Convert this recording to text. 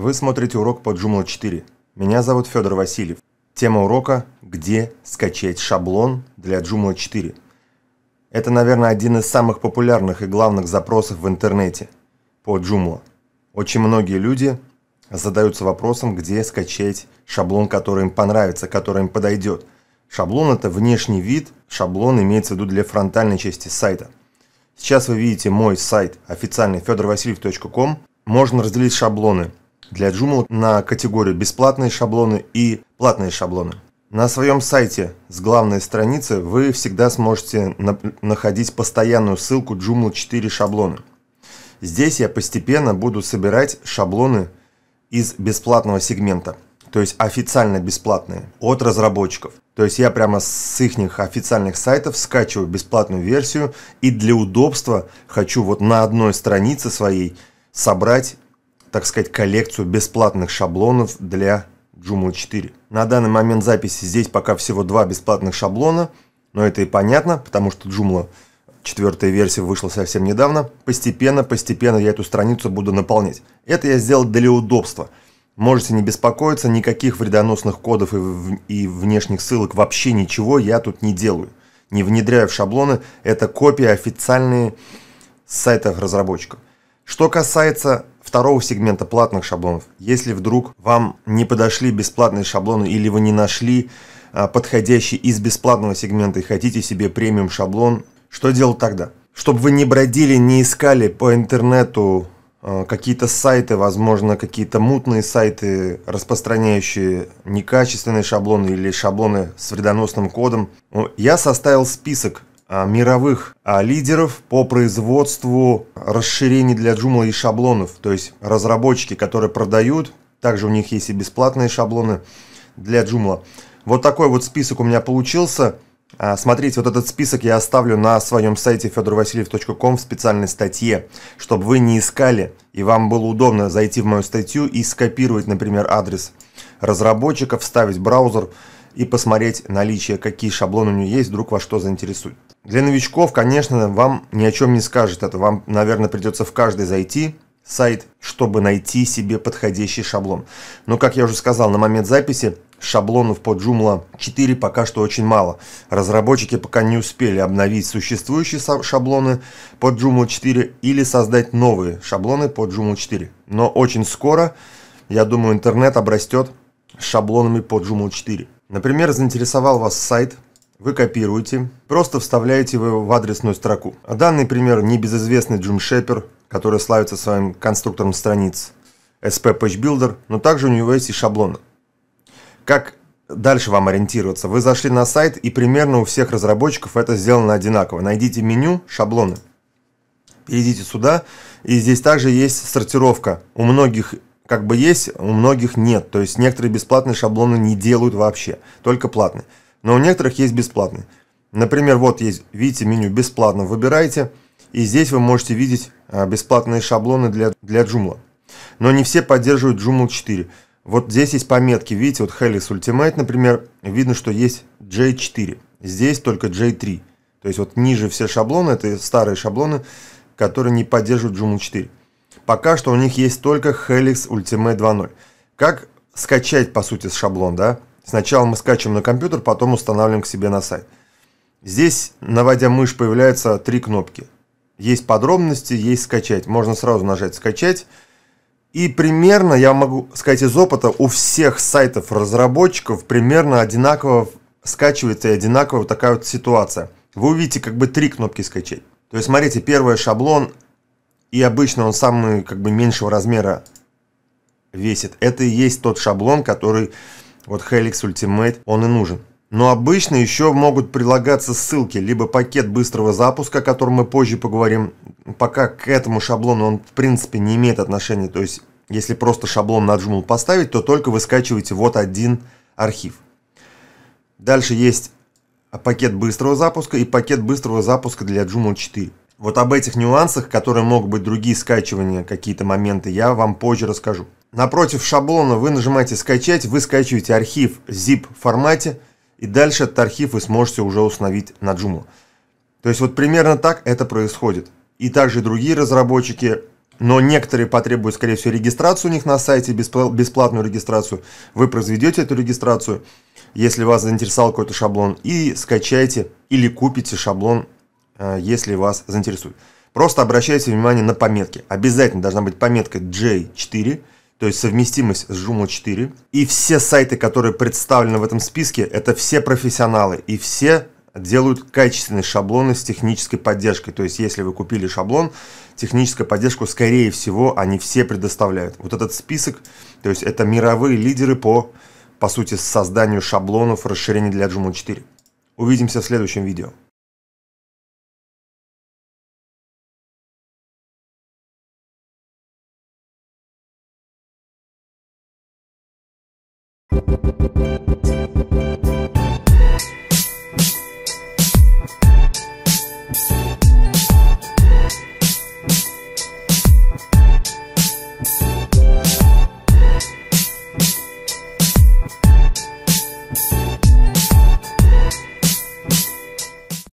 Вы смотрите урок по Joomla 4. Меня зовут Федор Васильев. Тема урока «Где скачать шаблон для Joomla 4». Это, наверное, один из самых популярных и главных запросов в интернете по Joomla. Очень многие люди задаются вопросом, где скачать шаблон, который им понравится, который им подойдет. Шаблон – это внешний вид, шаблон имеется в виду для фронтальной части сайта. Сейчас вы видите мой сайт официальный fedorvasiliev.com. Можно разделить шаблоны для Joomla на категорию «Бесплатные шаблоны» и «Платные шаблоны». На своем сайте с главной страницы вы всегда сможете на находить постоянную ссылку Joomla 4 шаблоны. Здесь я постепенно буду собирать шаблоны из бесплатного сегмента, то есть официально бесплатные, от разработчиков. То есть я прямо с их официальных сайтов скачиваю бесплатную версию и для удобства хочу вот на одной странице своей собрать так сказать, коллекцию бесплатных шаблонов для Joomla 4. На данный момент записи здесь пока всего два бесплатных шаблона, но это и понятно, потому что Joomla четвертая версия вышла совсем недавно. Постепенно, постепенно я эту страницу буду наполнять. Это я сделал для удобства. Можете не беспокоиться, никаких вредоносных кодов и, и внешних ссылок, вообще ничего я тут не делаю. Не внедряю в шаблоны, это копии официальные сайтов разработчиков. Что касается второго сегмента платных шаблонов. Если вдруг вам не подошли бесплатные шаблоны или вы не нашли а, подходящий из бесплатного сегмента и хотите себе премиум шаблон, что делать тогда? Чтобы вы не бродили, не искали по интернету а, какие-то сайты, возможно, какие-то мутные сайты, распространяющие некачественные шаблоны или шаблоны с вредоносным кодом. Я составил список а, мировых а, лидеров по производству расширений для Joomla и шаблонов. То есть разработчики, которые продают, также у них есть и бесплатные шаблоны для Joomla. Вот такой вот список у меня получился. А, смотрите, вот этот список я оставлю на своем сайте fedorvasiliev.com в специальной статье, чтобы вы не искали, и вам было удобно зайти в мою статью и скопировать, например, адрес разработчика, вставить браузер и посмотреть наличие, какие шаблоны у нее есть, вдруг вас что заинтересует. Для новичков, конечно, вам ни о чем не скажет это. Вам, наверное, придется в каждый зайти сайт, чтобы найти себе подходящий шаблон. Но, как я уже сказал, на момент записи шаблонов по Joomla 4 пока что очень мало. Разработчики пока не успели обновить существующие шаблоны по Joomla 4 или создать новые шаблоны по Joomla 4. Но очень скоро, я думаю, интернет обрастет шаблонами по Joomla 4. Например, заинтересовал вас сайт вы копируете, просто вставляете его в адресную строку. А данный пример небезызвестный Джим Шепер, который славится своим конструктором страниц SP Page Builder, но также у него есть и шаблон. Как дальше вам ориентироваться? Вы зашли на сайт, и примерно у всех разработчиков это сделано одинаково. Найдите меню «Шаблоны», перейдите сюда, и здесь также есть сортировка. У многих как бы есть, у многих нет. То есть некоторые бесплатные шаблоны не делают вообще, только платные но у некоторых есть бесплатный. Например, вот есть, видите, меню «Бесплатно» выбираете, и здесь вы можете видеть а, бесплатные шаблоны для, для Joomla. Но не все поддерживают Joomla 4. Вот здесь есть пометки, видите, вот Helix Ultimate, например, видно, что есть J4, здесь только J3. То есть вот ниже все шаблоны, это старые шаблоны, которые не поддерживают Joomla 4. Пока что у них есть только Helix Ultimate 2.0. Как скачать, по сути, шаблон, да? Сначала мы скачиваем на компьютер, потом устанавливаем к себе на сайт. Здесь, наводя мышь, появляются три кнопки. Есть подробности, есть скачать. Можно сразу нажать скачать. И примерно, я могу сказать из опыта, у всех сайтов разработчиков примерно одинаково скачивается и одинаково такая вот ситуация. Вы увидите как бы три кнопки скачать. То есть смотрите, первый шаблон, и обычно он самый как бы меньшего размера весит. Это и есть тот шаблон, который вот Helix Ultimate он и нужен. Но обычно еще могут прилагаться ссылки, либо пакет быстрого запуска, о котором мы позже поговорим. Пока к этому шаблону он в принципе не имеет отношения. То есть, если просто шаблон нажмул поставить, то только вы скачиваете вот один архив. Дальше есть пакет быстрого запуска и пакет быстрого запуска для Joomla 4. Вот об этих нюансах, которые могут быть другие скачивания, какие-то моменты, я вам позже расскажу. Напротив шаблона вы нажимаете «Скачать», вы скачиваете архив в zip формате, и дальше этот архив вы сможете уже установить на Joomla. То есть вот примерно так это происходит. И также другие разработчики, но некоторые потребуют, скорее всего, регистрацию у них на сайте, бесплатную регистрацию. Вы произведете эту регистрацию, если вас заинтересовал какой-то шаблон, и скачайте или купите шаблон, э, если вас заинтересует. Просто обращайте внимание на пометки. Обязательно должна быть пометка J4, то есть совместимость с Joomla 4. И все сайты, которые представлены в этом списке, это все профессионалы и все делают качественные шаблоны с технической поддержкой. То есть, если вы купили шаблон, техническую поддержку, скорее всего, они все предоставляют. Вот этот список, то есть, это мировые лидеры по, по сути, созданию шаблонов расширений для Joomla 4. Увидимся в следующем видео.